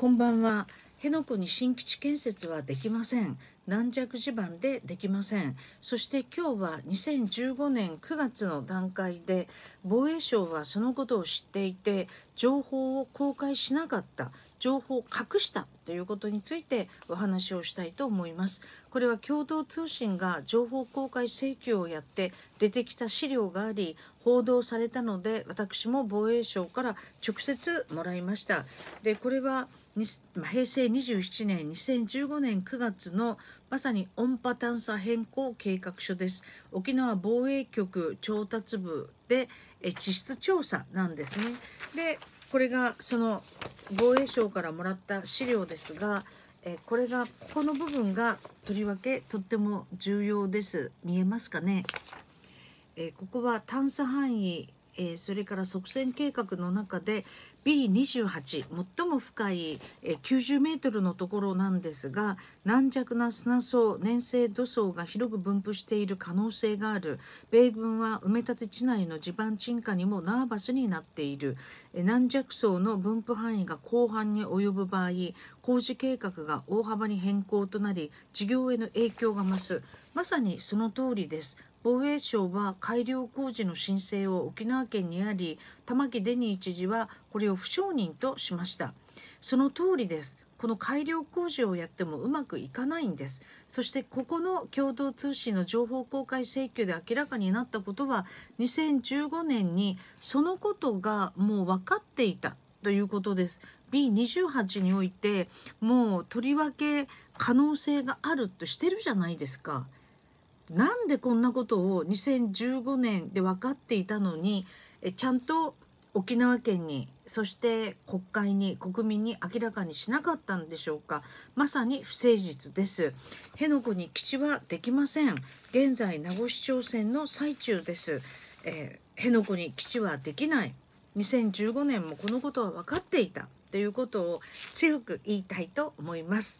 こんばんは辺野古に新基地建設はできません軟弱地盤でできませんそして今日は2015年9月の段階で防衛省はそのことを知っていて情報を公開しなかった情報を隠したということについてお話をしたいと思います。これは共同通信が情報公開請求をやって出てきた資料があり報道されたので私も防衛省から直接もらいました。でこれは平成27年2015年9月のまさに音波探査変更計画書です沖縄防衛局調達部で地質調査なんですね。でこれがその防衛省からもらった資料ですが、えー、これがここの部分がとりわけとっても重要です見えますかね、えー、ここは探査範囲、えー、それから側線計画の中で B28 最も深い90メートルのところなんですが軟弱な砂層粘性土層が広く分布している可能性がある米軍は埋め立て地内の地盤沈下にもナーバスになっている軟弱層の分布範囲が広範に及ぶ場合工事計画が大幅に変更となり事業への影響が増すまさにその通りです防衛省は改良工事の申請を沖縄県にあり玉城デニー知事はこれを不承認としましたその通りですこの改良工事をやってもうまくいかないんですそしてここの共同通信の情報公開請求で明らかになったことは2015年にそのことがもう分かっていたということです B28 においてもうとりわけ可能性があるとしてるじゃないですか。なんでこんなことを2015年で分かっていたのにちゃんと沖縄県にそして国会に国民に明らかにしなかったんでしょうかまさに不誠実です辺野古に基地はできません現在名護市長選の最中です、えー、辺野古に基地はできない2015年もこのことは分かっていたということを強く言いたいと思います